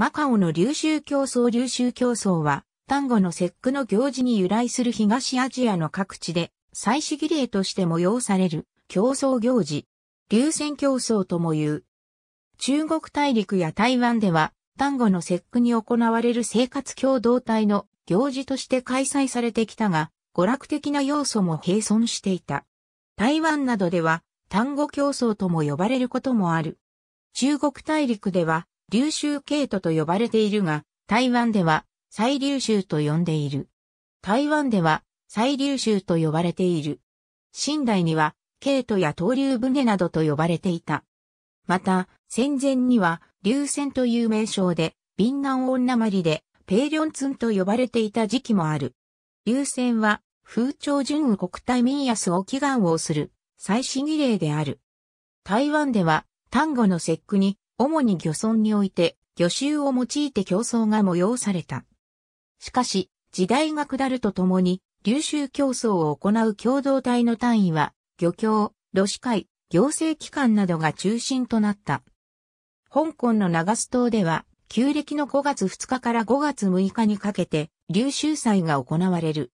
マカオの琉球競争琉球競争は、単語の節句の行事に由来する東アジアの各地で、祭祀儀礼として催される、競争行事。流線競争とも言う。中国大陸や台湾では、単語の節句に行われる生活共同体の行事として開催されてきたが、娯楽的な要素も併存していた。台湾などでは、単語競争とも呼ばれることもある。中国大陸では、琉州系統と呼ばれているが、台湾では、再琉州と呼んでいる。台湾では、再琉州と呼ばれている。寝代には、系統や東流船などと呼ばれていた。また、戦前には、流船という名称で、ビンナン女まりで、ペイリョンツンと呼ばれていた時期もある。流船は、風潮順国体民安を祈願をする、祭祀儀礼である。台湾では、単語の節句に、主に漁村において、漁衆を用いて競争が催された。しかし、時代が下るとともに、流衆競争を行う共同体の単位は、漁協、露市会、行政機関などが中心となった。香港の長洲島では、旧暦の5月2日から5月6日にかけて、流衆祭が行われる。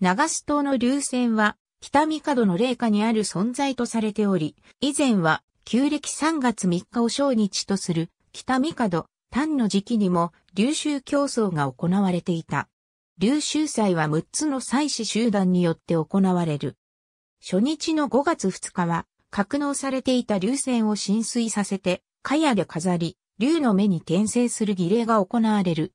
長洲島の流線は、北角の霊下にある存在とされており、以前は旧暦3月3日を小日とする北角、丹の時期にも琉州競争が行われていた。琉州祭は6つの祭祀集団によって行われる。初日の5月2日は、格納されていた流線を浸水させて、かやで飾り、竜の目に転生する儀礼が行われる。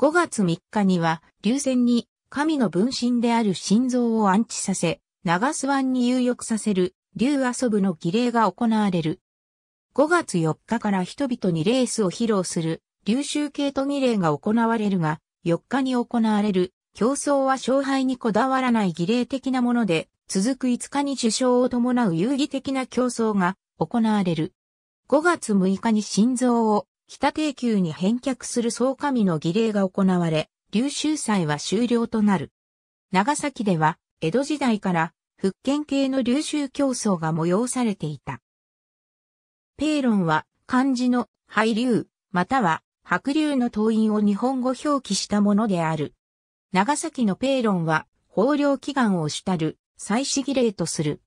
5月3日には、流線に神の分身である心臓を安置させ、長す湾に入浴させる竜遊ぶの儀礼が行われる。5月4日から人々にレースを披露する、竜州系と儀礼が行われるが、4日に行われる、競争は勝敗にこだわらない儀礼的なもので、続く5日に受賞を伴う遊戯的な競争が行われる。5月6日に心臓を北帝宮に返却する総神の儀礼が行われ、竜州祭は終了となる。長崎では、江戸時代から福建系の琉州競争が催されていた。ペーロンは漢字の廃流、または白流の党員を日本語表記したものである。長崎のペーロンは、豊漁祈願を主たる、祭祀儀礼とする。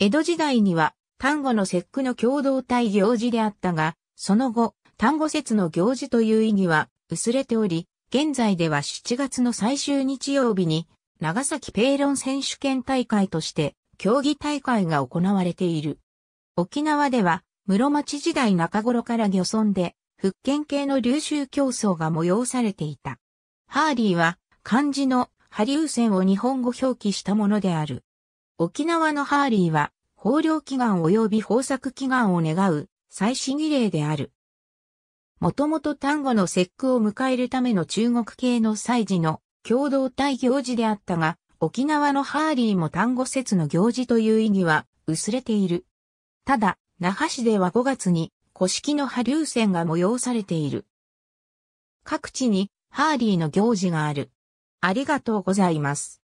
江戸時代には、単語の節句の共同体行事であったが、その後、単語節の行事という意義は薄れており、現在では7月の最終日曜日に長崎ペイロン選手権大会として競技大会が行われている。沖縄では室町時代中頃から漁村で福建系の流州競争が催されていた。ハーリーは漢字の波流線を日本語表記したものである。沖縄のハーリーは豊漁祈願及び豊作祈願を願う祭祀儀礼である。もともと単語の節句を迎えるための中国系の祭事の共同体行事であったが、沖縄のハーリーも単語説の行事という意義は薄れている。ただ、那覇市では5月に古式の波流線が催されている。各地にハーリーの行事がある。ありがとうございます。